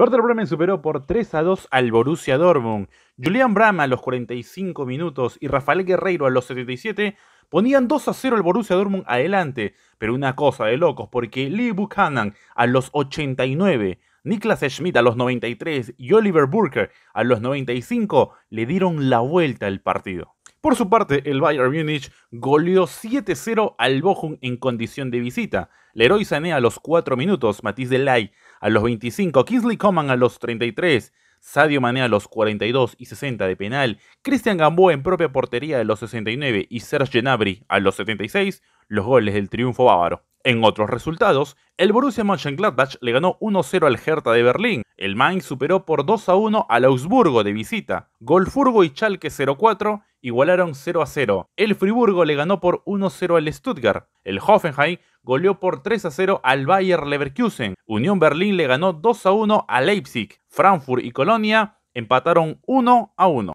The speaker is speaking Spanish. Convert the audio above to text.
Werder Bremen superó por 3 a 2 al Borussia Dortmund. Julian Brahma a los 45 minutos y Rafael Guerreiro a los 77 ponían 2 a 0 al Borussia Dortmund adelante, pero una cosa de locos porque Lee Buchanan a los 89, Niklas Schmidt a los 93 y Oliver Burker a los 95 le dieron la vuelta al partido. Por su parte, el Bayern Múnich goleó 7-0 al Bochum en condición de visita. Leroy Sané a los 4 minutos, Matisse Delay a los 25, Kingsley Coman a los 33, Sadio Mané a los 42 y 60 de penal, Christian Gamboa en propia portería a los 69 y Serge Gnabry a los 76, los goles del triunfo bávaro. En otros resultados, el Borussia Mönchengladbach le ganó 1-0 al Hertha de Berlín. El Mainz superó por 2-1 al Augsburgo de visita. Golfurgo y Schalke 0-4 igualaron 0 a 0. El Friburgo le ganó por 1-0 a al Stuttgart. El Hoffenheim goleó por 3 a 0 al Bayer Leverkusen. Unión Berlín le ganó 2 a 1 a Leipzig. Frankfurt y Colonia empataron 1 a 1.